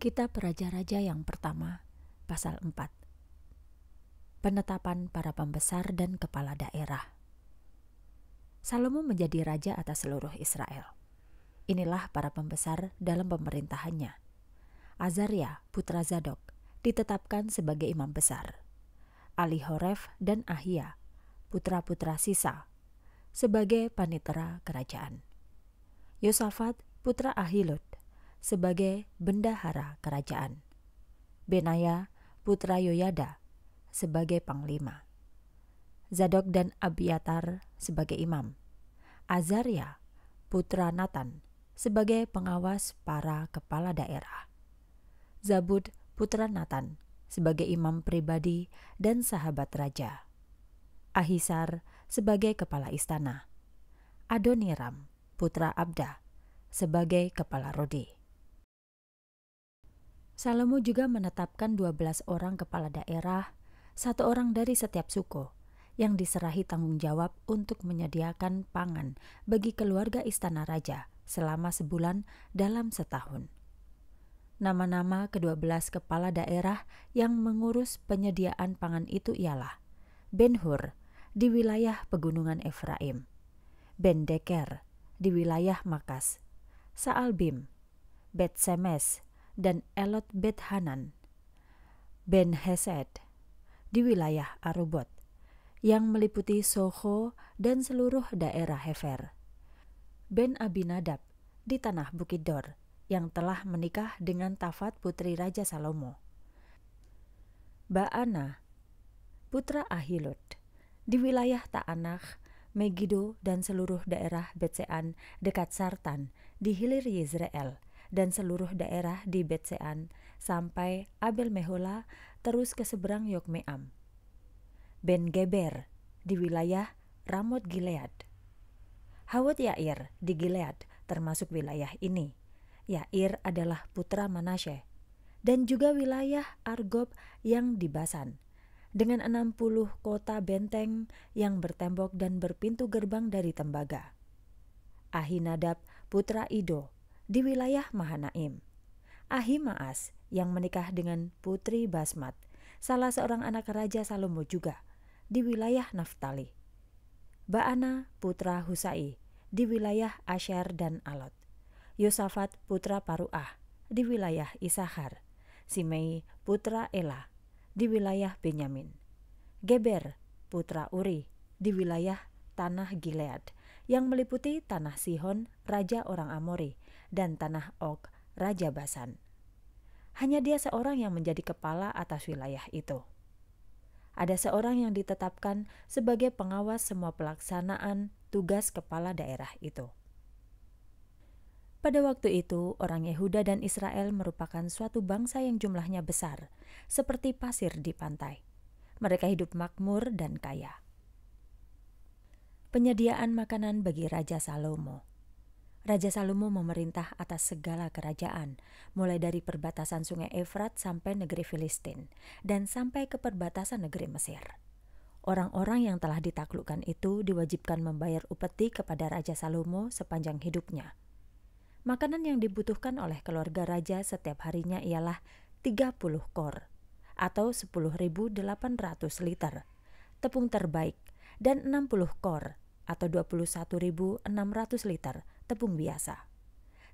Kitab Raja-Raja yang pertama, pasal 4. Penetapan para pembesar dan kepala daerah. Salomo menjadi raja atas seluruh Israel. Inilah para pembesar dalam pemerintahannya. Azaria, putra Zadok, ditetapkan sebagai imam besar. Alihoref dan Ahia, putra-putra Sisa, sebagai panitera kerajaan. Yosafat, putra Ahilud, sebagai bendahara kerajaan. Benaya putra Yoyada sebagai panglima. Zadok dan Abiatar sebagai imam. Azaria putra Nathan sebagai pengawas para kepala daerah. Zabud putra Nathan sebagai imam pribadi dan sahabat raja. Ahisar sebagai kepala istana. Adoniram putra Abda sebagai kepala Rodi. Salomo juga menetapkan 12 orang kepala daerah, satu orang dari setiap suku, yang diserahi tanggung jawab untuk menyediakan pangan bagi keluarga istana raja selama sebulan dalam setahun. Nama-nama kedua belas kepala daerah yang mengurus penyediaan pangan itu ialah Ben-Hur di wilayah pegunungan Efraim, Ben-Deker di wilayah Makas, Saalbim, Bet-Semes dan Elot Bet Hanan, Ben Hesed, di wilayah Arubot, yang meliputi Soho dan seluruh daerah Hefer. Ben Abinadab di tanah Bukit Dor, yang telah menikah dengan Tafat putri Raja Salomo. Baana, putra Ahilud, di wilayah Ta'anakh, Megiddo dan seluruh daerah Betsean dekat Sartan di hilir Yezreel dan seluruh daerah di Betsean sampai Abel Mehola terus ke seberang Yokmeam. Ben Geber di wilayah Ramot Gilead. Hawat Yair di Gilead termasuk wilayah ini. Yair adalah putra Manasye dan juga wilayah Argob yang di Basan dengan 60 kota benteng yang bertembok dan berpintu gerbang dari tembaga. Ahinadab putra Ido di wilayah Mahanaim. Ahimaas yang menikah dengan putri Basmat, salah seorang anak Raja Salomo juga, di wilayah Naftali. Baana putra Husai di wilayah Asher dan Alot. Yosafat putra Paruah di wilayah Isahar. Simei putra Ela di wilayah Benyamin. Geber putra Uri di wilayah Tanah Gilead yang meliputi tanah Sihon, raja orang Amori, dan tanah Og, raja Basan. Hanya dia seorang yang menjadi kepala atas wilayah itu. Ada seorang yang ditetapkan sebagai pengawas semua pelaksanaan tugas kepala daerah itu. Pada waktu itu, orang Yehuda dan Israel merupakan suatu bangsa yang jumlahnya besar, seperti pasir di pantai. Mereka hidup makmur dan kaya. Penyediaan makanan bagi Raja Salomo. Raja Salomo memerintah atas segala kerajaan, mulai dari perbatasan sungai Efrat sampai negeri Filistin, dan sampai ke perbatasan negeri Mesir. Orang-orang yang telah ditaklukkan itu diwajibkan membayar upeti kepada Raja Salomo sepanjang hidupnya. Makanan yang dibutuhkan oleh keluarga raja setiap harinya ialah 30 kor atau 10.800 liter, tepung terbaik, dan 60 kor atau 21.600 liter tepung biasa.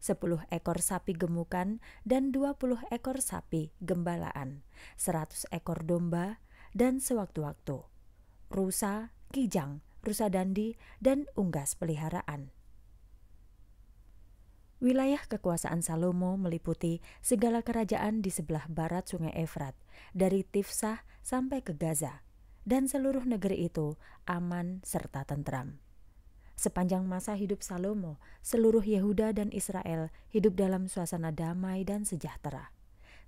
10 ekor sapi gemukan dan 20 ekor sapi gembalaan, 100 ekor domba dan sewaktu-waktu. Rusa, kijang, rusa dandi, dan unggas peliharaan. Wilayah kekuasaan Salomo meliputi segala kerajaan di sebelah barat sungai Efrat, dari Tifsah sampai ke Gaza, dan seluruh negeri itu aman serta tentram. Sepanjang masa hidup Salomo, seluruh Yehuda dan Israel hidup dalam suasana damai dan sejahtera.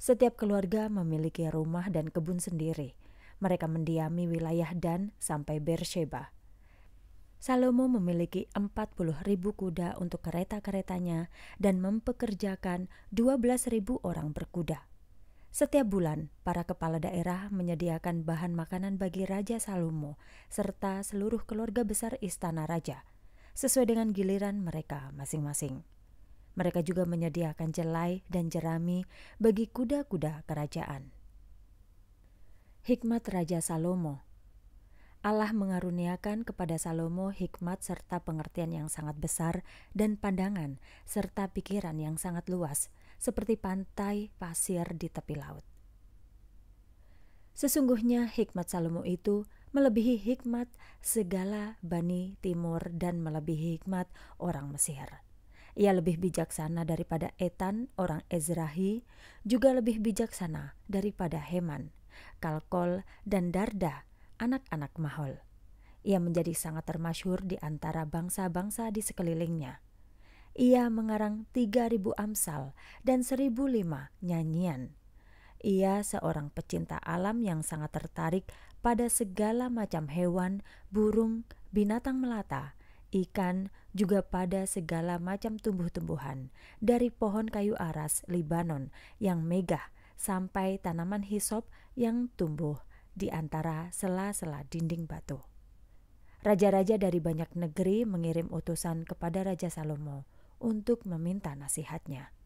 Setiap keluarga memiliki rumah dan kebun sendiri. Mereka mendiami wilayah Dan sampai Beersheba. Salomo memiliki ribu kuda untuk kereta-keretanya dan mempekerjakan ribu orang berkuda. Setiap bulan, para kepala daerah menyediakan bahan makanan bagi Raja Salomo serta seluruh keluarga besar istana raja, sesuai dengan giliran mereka masing-masing. Mereka juga menyediakan jelai dan jerami bagi kuda-kuda kerajaan. Hikmat Raja Salomo Allah mengaruniakan kepada Salomo hikmat serta pengertian yang sangat besar dan pandangan serta pikiran yang sangat luas seperti pantai pasir di tepi laut. Sesungguhnya hikmat Salomo itu melebihi hikmat segala Bani Timur dan melebihi hikmat orang Mesir. Ia lebih bijaksana daripada Etan, orang Ezrahi, juga lebih bijaksana daripada Heman, Kalkol, dan Darda, anak-anak Mahol. Ia menjadi sangat termasyhur di antara bangsa-bangsa di sekelilingnya. Ia mengarang 3000 amsal dan 1005 nyanyian. Ia seorang pecinta alam yang sangat tertarik pada segala macam hewan, burung, binatang melata, ikan, juga pada segala macam tumbuh-tumbuhan, dari pohon kayu aras Libanon yang megah sampai tanaman hisop yang tumbuh di antara sela-sela dinding batu raja-raja dari banyak negeri mengirim utusan kepada Raja Salomo untuk meminta nasihatnya.